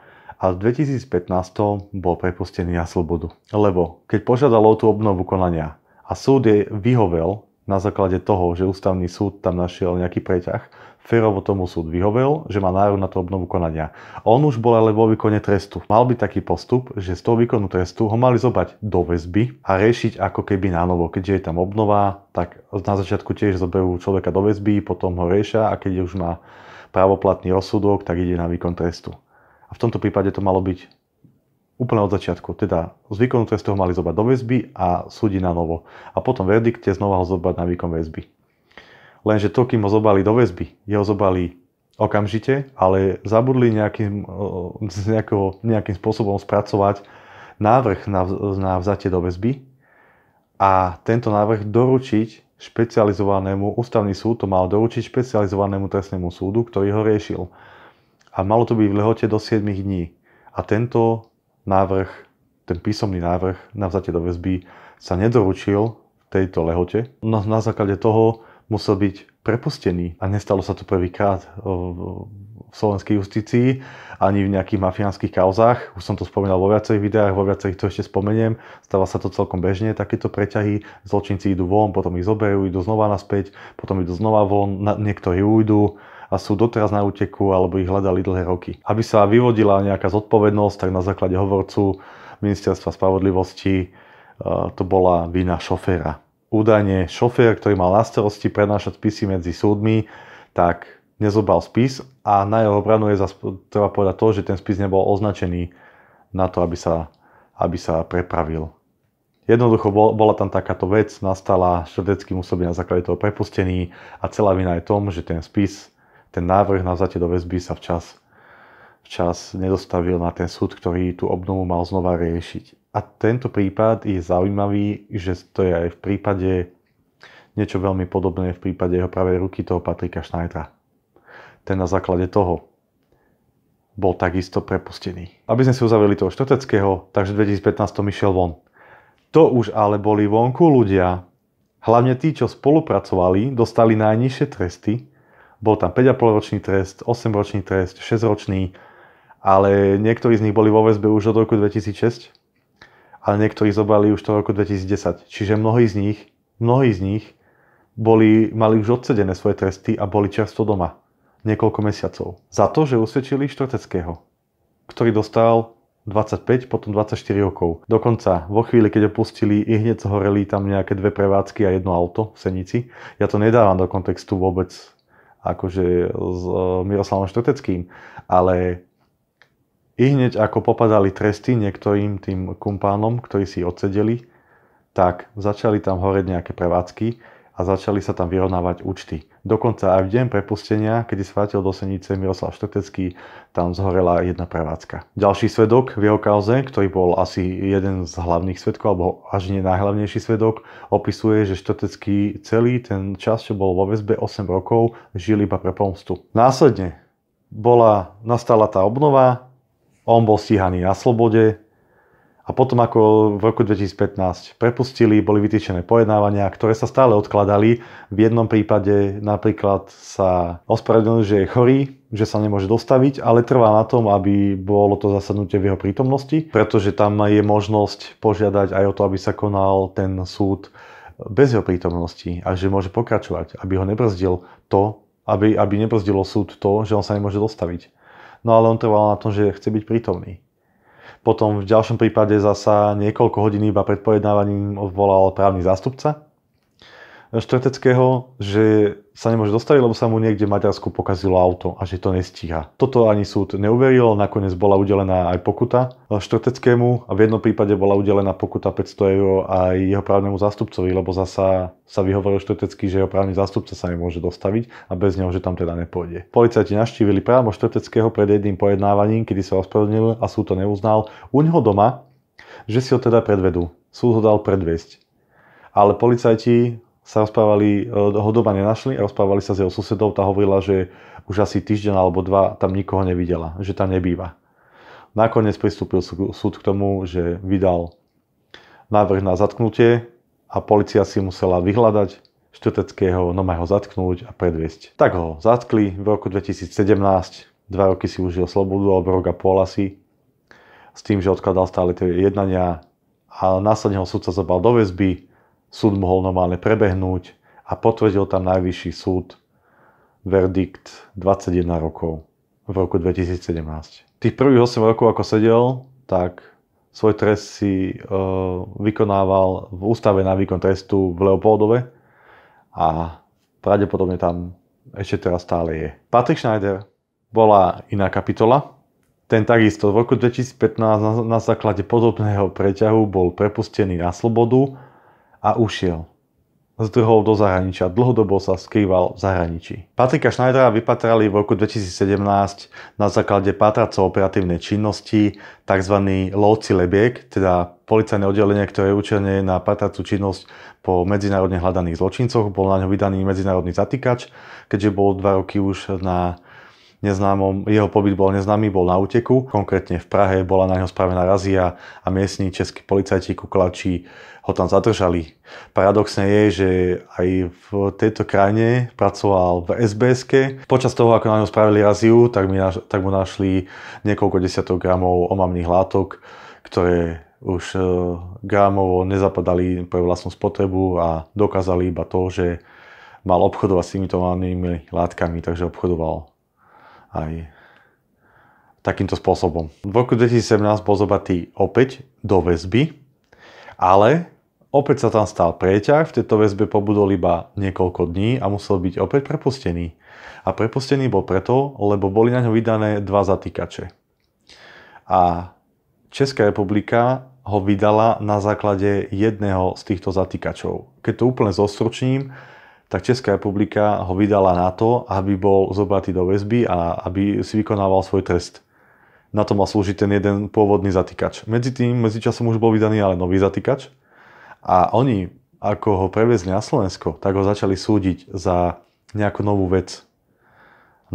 a v 2015 bol prepustený na slobodu. Lebo keď požiadalo tú obnovu konania a súd je vyhovel na základe toho, že ústavný súd tam našiel nejaký preťah, Ferovo tomu súd vyhovel, že má nárok na tú obnovu konania. On už bol ale vo výkone trestu. Mal byť taký postup, že z toho výkonu trestu ho mali zobrať do väzby a riešiť ako keby na novo. Keďže je tam obnova, tak na začiatku tiež zoberú človeka do väzby, potom ho riešia a keď už má právoplatný rozsudok, tak ide na výkon trestu. A v tomto prípade to malo byť úplne od začiatku. Teda z výkonu trestu ho mali zobrať do väzby a súdi na novo. A potom verdikte znova ho zobrať na výkon väzby. Lenže to, kým ho zobali do väzby, jeho zobali okamžite, ale zabudli nejakým, nejakou, nejakým spôsobom spracovať návrh na, na vzatie do väzby a tento návrh doručiť špecializovanému, ústavný súd to mal doručiť špecializovanému trestnému súdu, ktorý ho riešil. A malo to byť v lehote do 7 dní. A tento návrh, ten písomný návrh na vzatie do väzby sa nedoručil v tejto lehote. No, na základe toho musel byť prepustený. A nestalo sa to prvýkrát eh, v slovenskej justícii, ani v nejakých mafiánskych kauzách. Už som to spomínal vo viacerých videách, vo viacerých to ešte spomeniem. Stáva sa to celkom bežne, takéto preťahy. Zločinci idú von, potom ich zoberú, idú znova naspäť, potom idú znova von, niektorí ujdu a sú doteraz na úteku alebo ich hľadali dlhé roky. Aby sa vyvodila nejaká zodpovednosť, tak na základe hovorcu Ministerstva spravodlivosti eh, to bola vina šoféra údajne šofér, ktorý mal na starosti prenášať spisy medzi súdmi, tak nezobral spis a na jeho obranu je zase treba povedať to, že ten spis nebol označený na to, aby sa, aby sa prepravil. Jednoducho bola tam takáto vec, nastala, Štedecký musel byť na základe toho prepustený a celá vina je tom, že ten spis, ten návrh na vzatie do väzby sa včas, včas nedostavil na ten súd, ktorý tú obnovu mal znova riešiť. A tento prípad je zaujímavý, že to je aj v prípade niečo veľmi podobné v prípade jeho pravej ruky toho Patrika Schneidera. Ten na základe toho bol takisto prepustený. Aby sme si uzavreli toho Štoteckého, takže 2015 2015 išiel von. To už ale boli vonku ľudia, hlavne tí, čo spolupracovali, dostali najnižšie tresty. Bol tam 5,5 ročný trest, 8 ročný trest, 6 ročný, ale niektorí z nich boli vo väzbe už od roku 2006 ale niektorí zobrali už to v roku 2010. Čiže mnohí z nich, mnohí z nich boli, mali už odsedené svoje tresty a boli často doma niekoľko mesiacov. Za to, že usvedčili Štorteckého, ktorý dostal 25, potom 24 rokov. Dokonca vo chvíli, keď opustili, i hneď zhoreli tam nejaké dve prevádzky a jedno auto v Senici. Ja to nedávam do kontextu vôbec akože s e, Miroslavom Štrteckým, ale i hneď ako popadali tresty niektorým tým kumpánom, ktorí si odsedeli, tak začali tam horeť nejaké prevádzky a začali sa tam vyrovnávať účty. Dokonca aj v deň prepustenia, keď svátil vrátil do Senice Miroslav Štetecký, tam zhorela jedna prevádzka. Ďalší svedok v jeho kauze, ktorý bol asi jeden z hlavných svedkov, alebo až nie najhlavnejší svedok, opisuje, že Štetecký celý ten čas, čo bol vo väzbe 8 rokov, žil iba pre pomstu. Následne bola, nastala tá obnova, on bol stíhaný na slobode a potom ako v roku 2015 prepustili, boli vytýčené pojednávania, ktoré sa stále odkladali. V jednom prípade napríklad sa ospravedlnil, že je chorý, že sa nemôže dostaviť, ale trvá na tom, aby bolo to zasadnutie v jeho prítomnosti, pretože tam je možnosť požiadať aj o to, aby sa konal ten súd bez jeho prítomnosti a že môže pokračovať, aby ho nebrzdil to, aby, aby nebrzdilo súd to, že on sa nemôže dostaviť. No ale on trval na tom, že chce byť prítomný. Potom v ďalšom prípade zasa niekoľko hodín iba pred pojednávaním odvolal právny zástupca, Štvrteckého, že sa nemôže dostaviť, lebo sa mu niekde v Maďarsku pokazilo auto a že to nestíha. Toto ani súd neuveril, nakoniec bola udelená aj pokuta Štvrteckému a v jednom prípade bola udelená pokuta 500 eur aj jeho právnemu zástupcovi, lebo zasa sa vyhovoril štrtecký, že jeho právny zástupca sa nemôže dostaviť a bez neho, že tam teda nepôjde. Policajti naštívili právo Štvrteckého pred jedným pojednávaním, kedy sa ospravedlnil a súd to neuznal u neho doma, že si ho teda predvedú. Súd ho dal predviesť. Ale policajti sa rozprávali, e, doma nenašli a rozprávali sa s jeho susedou, tá hovorila, že už asi týždeň alebo dva tam nikoho nevidela, že tam nebýva. Nakoniec pristúpil súd k tomu, že vydal návrh na zatknutie a policia si musela vyhľadať Šteteckého, no ho zatknúť a predviesť. Tak ho zatkli v roku 2017, dva roky si užil slobodu, alebo rok a pol asi, s tým, že odkladal stále tie jednania a následne ho sa zabal do väzby, Súd mohol normálne prebehnúť a potvrdil tam najvyšší súd verdikt 21 rokov v roku 2017. Tých prvých 8 rokov, ako sedel, tak svoj trest si e, vykonával v ústave na výkon trestu v Leopoldove a pravdepodobne tam ešte teraz stále je. Patrick Schneider bola iná kapitola. Ten takisto v roku 2015 na, na základe podobného preťahu bol prepustený na slobodu a ušiel. Zdrhol do zahraničia, dlhodobo sa skrýval v zahraničí. Patrika Schneidera vypatrali v roku 2017 na základe pátracov operatívnej činnosti tzv. lovci lebiek, teda policajné oddelenie, ktoré je určené na pátracú činnosť po medzinárodne hľadaných zločincoch. Bol na ňo vydaný medzinárodný zatýkač, keďže bol dva roky už na neznámom, jeho pobyt bol neznámy, bol na úteku. Konkrétne v Prahe bola na neho spravená razia a miestni českí policajti kuklači ho tam zadržali. Paradoxne je, že aj v tejto krajine pracoval v sbs -ke. Počas toho, ako na ňo spravili raziu, tak, mi, tak mu našli niekoľko desiatok gramov omamných látok, ktoré už e, gramovo nezapadali pre vlastnú spotrebu a dokázali iba to, že mal obchodovať s týmito omamnými látkami, takže obchodoval aj takýmto spôsobom. V roku 2017 bol zobatý opäť do väzby, ale opäť sa tam stal preťah, v tejto väzbe pobudol iba niekoľko dní a musel byť opäť prepustený. A prepustený bol preto, lebo boli na ňo vydané dva zatýkače. A Česká republika ho vydala na základe jedného z týchto zatýkačov. Keď to úplne zostručním, tak Česká republika ho vydala na to, aby bol zobratý do väzby a aby si vykonával svoj trest. Na to mal slúžiť ten jeden pôvodný zatýkač. Medzi tým, medzičasom už bol vydaný ale nový zatýkač a oni, ako ho prevezli na Slovensko, tak ho začali súdiť za nejakú novú vec.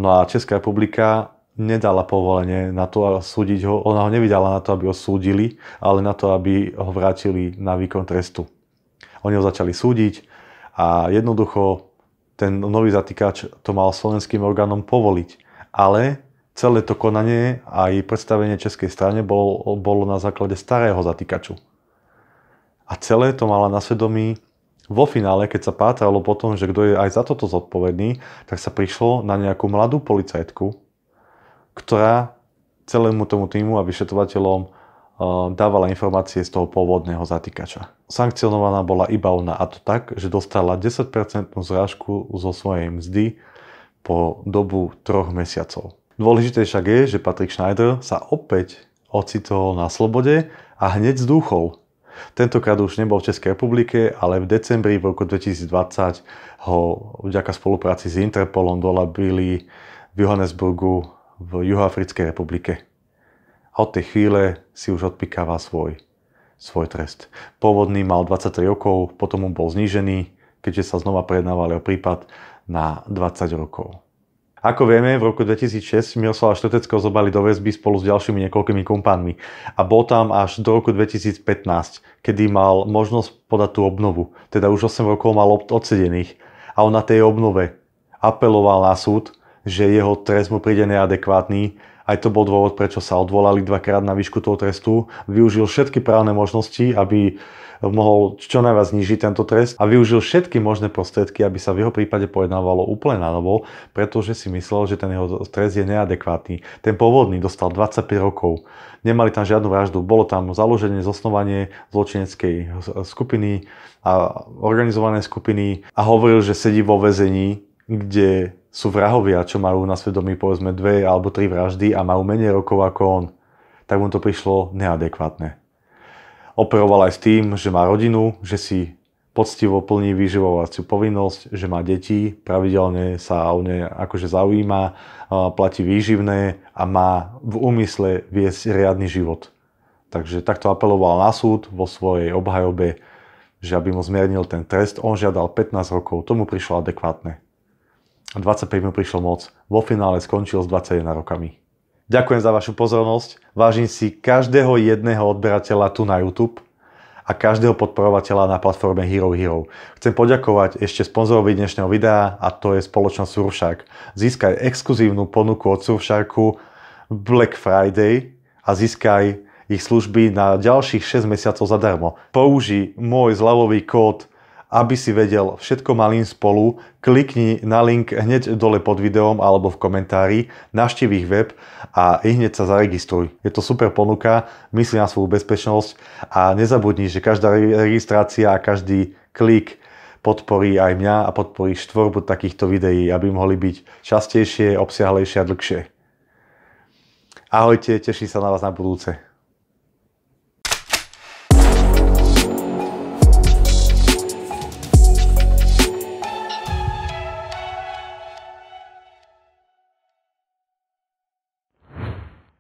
No a Česká republika nedala povolenie na to a súdiť ho, ona ho nevydala na to, aby ho súdili, ale na to, aby ho vrátili na výkon trestu. Oni ho začali súdiť, a jednoducho ten nový zatýkač to mal slovenským orgánom povoliť. Ale celé to konanie a aj predstavenie českej strane bolo, bolo na základe starého zatýkaču. A celé to mala na svedomí vo finále, keď sa pátralo po tom, že kto je aj za toto zodpovedný, tak sa prišlo na nejakú mladú policajtku, ktorá celému tomu týmu a vyšetrovateľom Ehm, dávala informácie z toho pôvodného zatýkača. Sankcionovaná bola iba ona a to tak, že dostala 10% zrážku zo svojej mzdy po dobu troch mesiacov. Dôležité však je, že Patrick Schneider sa opäť ocitol na slobode a hneď zdúchol. Tentokrát už nebol v Českej republike, ale v decembri v roku 2020 ho vďaka spolupráci s Interpolom dolabili v Johannesburgu v Juhoafrickej republike a od tej chvíle si už odpikáva svoj, svoj trest. Pôvodný mal 23 rokov, potom mu bol znížený, keďže sa znova prednávali o prípad na 20 rokov. Ako vieme, v roku 2006 Miroslava Šteteckého zobali do väzby spolu s ďalšími niekoľkými kumpánmi a bol tam až do roku 2015, kedy mal možnosť podať tú obnovu. Teda už 8 rokov mal odsedených a on na tej obnove apeloval na súd, že jeho trest mu príde neadekvátny aj to bol dôvod, prečo sa odvolali dvakrát na výšku toho trestu. Využil všetky právne možnosti, aby mohol čo najviac znižiť tento trest a využil všetky možné prostriedky, aby sa v jeho prípade pojednávalo úplne na novo, pretože si myslel, že ten jeho trest je neadekvátny. Ten pôvodný dostal 25 rokov. Nemali tam žiadnu vraždu. Bolo tam založenie, zosnovanie zločineckej skupiny a organizované skupiny a hovoril, že sedí vo väzení, kde sú vrahovia, čo majú na svedomí povedzme dve alebo tri vraždy a majú menej rokov ako on, tak mu to prišlo neadekvátne. Operoval aj s tým, že má rodinu, že si poctivo plní vyživovaciu povinnosť, že má deti, pravidelne sa o ne akože zaujíma, platí výživné a má v úmysle viesť riadny život. Takže takto apeloval na súd vo svojej obhajobe, že aby mu zmiernil ten trest, on žiadal 15 rokov, tomu prišlo adekvátne a 25 mu prišlo moc. Vo finále skončil s 21 rokami. Ďakujem za vašu pozornosť. Vážim si každého jedného odberateľa tu na YouTube a každého podporovateľa na platforme Hero Hero. Chcem poďakovať ešte sponzorovi dnešného videa a to je spoločnosť Surfshark. Získaj exkluzívnu ponuku od Surfsharku Black Friday a získaj ich služby na ďalších 6 mesiacov zadarmo. Použij môj zľavový kód aby si vedel všetko malým spolu, klikni na link hneď dole pod videom alebo v komentári, naštív ich web a i hneď sa zaregistruj. Je to super ponuka, myslí na svoju bezpečnosť a nezabudni, že každá registrácia a každý klik podporí aj mňa a podporí štvorbu takýchto videí, aby mohli byť častejšie, obsiahlejšie a dlhšie. Ahojte, teším sa na vás na budúce.